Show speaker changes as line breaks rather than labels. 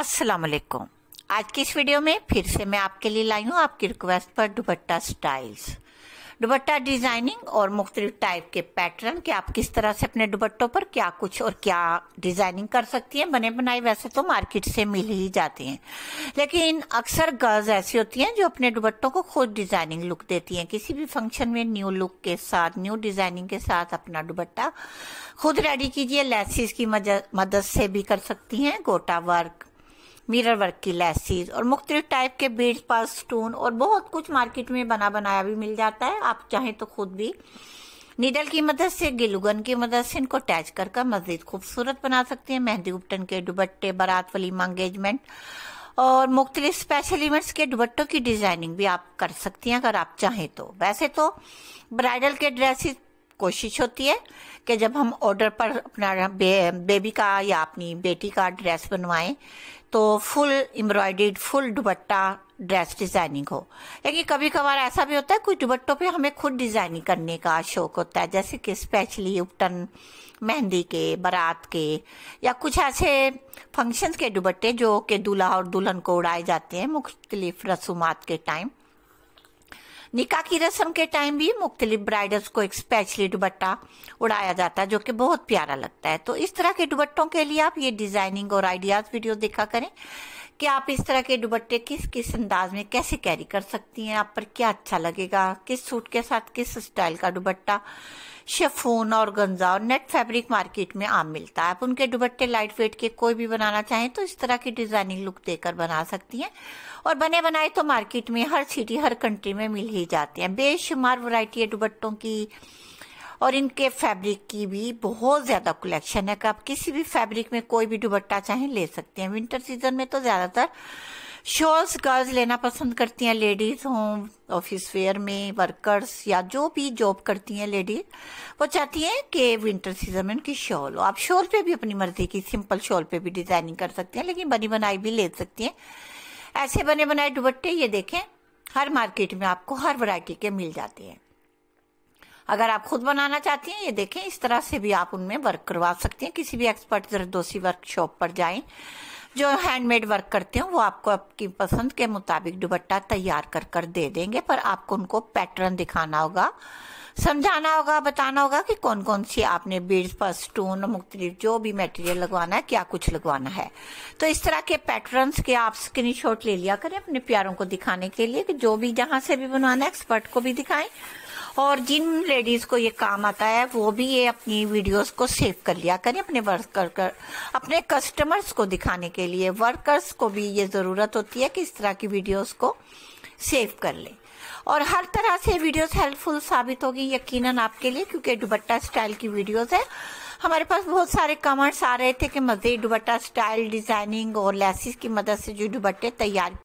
अस्सलाम वालेकुम आज की इस वीडियो में फिर से मैं आपके लिए लाई हूँ आपकी रिक्वेस्ट पर दुपट्टा स्टाइल्स दुपट्टा डिजाइनिंग और मुख्तलिफ टाइप के पैटर्न के आप किस तरह से अपने दुपट्टों पर क्या कुछ और क्या डिजाइनिंग कर सकती हैं बने बनाए वैसे तो मार्केट से मिल ही जाते हैं लेकिन अक्सर गर्ल्स ऐसी होती हैं जो अपने दुपट्टों को खुद डिजाइनिंग लुक देती हैं किसी भी फंक्शन में न्यू लुक के साथ न्यू डिजाइनिंग के साथ अपना दुपट्टा खुद रेडी कीजिए लेसिस की मदद से भी कर सकती हैं गोटा वर्क मिरर वर्क की लेसिस और मुख्तलिफ टाइप के बीड्स पर स्टोन और बहुत कुछ मार्केट में बना बनाया भी मिल जाता है आप चाहें तो खुद भी नीडल की मदद से गिलुगन की मदद से इनको अटैच कर कर मजीद खूबसूरत बना सकते हैं मेहंदी उपटन के दुबट्टे बारात वाली मंगेजमेंट और मुख्तलिफ स्पेशल इवेंट्स के दुबट्टों की डिजाइनिंग भी आप कर सकती हैं अगर आप चाहें तो वैसे तो ब्राइडल के ड्रेसेस कोशिश होती है कि जब हम ऑर्डर पर अपना बे, बेबी का या अपनी बेटी का ड्रेस बनवाएं तो फुल एम्ब्रॉयड फुल दुबट्टा ड्रेस डिजाइनिंग हो लेकिन कभी कभार ऐसा भी होता है कुछ दुबट्टों पे हमें खुद डिजाइनिंग करने का शौक होता है जैसे कि स्पेशली उपटन मेहंदी के बारात के या कुछ ऐसे फंक्शंस के दुबट्टे जो कि दूल्हा और दुल्हन को उड़ाए जाते हैं मुख्तलिफ रसूमात के टाइम निका की रस्म के टाइम भी मुख्तलिफ ब्राइडल्स को एक स्पेशली दुबट्टा उड़ाया जाता है जो कि बहुत प्यारा लगता है तो इस तरह के दुबट्टों के लिए आप ये डिजाइनिंग और आइडियाज वीडियो देखा करें कि आप इस तरह के दुबट्टे किस किस अंदाज में कैसे कैरी कर सकती हैं आप पर क्या अच्छा लगेगा किस सूट के साथ किस स्टाइल का दुबट्टा शेफोन और गंजा और नेट फैब्रिक मार्केट में आम मिलता है आप उनके दुबट्टे लाइट वेट के कोई भी बनाना चाहें तो इस तरह की डिजाइनिंग लुक देकर बना सकती हैं और बने बनाए तो मार्केट में हर सिटी हर कंट्री में मिल ही जाते हैं बेशुमार वैरायटी है दुबट्टों की और इनके फैब्रिक की भी बहुत ज़्यादा कलेक्शन है कि आप किसी भी फैब्रिक में कोई भी दुबट्टा चाहे ले सकते हैं विंटर सीजन में तो ज़्यादातर शॉल्स गर्ल्स लेना पसंद करती हैं लेडीज़ हो ऑफिस वेयर में वर्कर्स या जो भी जॉब करती हैं लेडीज वो चाहती हैं कि विंटर सीजन में उनकी शॉल हो आप शॉल पे भी अपनी मर्जी की सिंपल शॉल पे भी डिजाइनिंग कर सकते हैं लेकिन बनी बनाई भी ले सकती हैं ऐसे बने बनाए दुबट्टे ये देखें हर मार्केट में आपको हर वरायटी के मिल जाते हैं अगर आप खुद बनाना चाहती हैं ये देखें इस तरह से भी आप उनमें वर्क करवा सकती हैं किसी भी एक्सपर्ट जरदोसी वर्कशॉप पर जाएं जो हैंडमेड वर्क करते हैं वो आपको आपकी पसंद के मुताबिक दुपट्टा तैयार कर कर दे देंगे पर आपको उनको पैटर्न दिखाना होगा समझाना होगा बताना होगा कि कौन कौन सी आपने बीड्स पर स्टोन मुख्तलिफ जो भी मटेरियल लगवाना है क्या कुछ लगवाना है तो इस तरह के पैटर्न्स के आप स्क्रीन ले लिया करें अपने प्यारों को दिखाने के लिए कि जो भी जहां से भी बनवाना है एक्सपर्ट को भी दिखाएं और जिन लेडीज को ये काम आता है वो भी ये अपनी वीडियोस को सेव कर लिया करें अपने वर्कर कर अपने कस्टमर्स को दिखाने के लिए वर्कर्स को भी ये ज़रूरत होती है कि इस तरह की वीडियोस को सेव कर लें और हर तरह से वीडियोस हेल्पफुल साबित होगी यकीनन आपके लिए क्योंकि दुबट्टा स्टाइल की वीडियोस है हमारे पास बहुत सारे कमेंट्स आ रहे थे कि मजे दुबट्टा स्टाइल डिज़ाइनिंग और लेसिस की मदद से जो दुबट्टे तैयार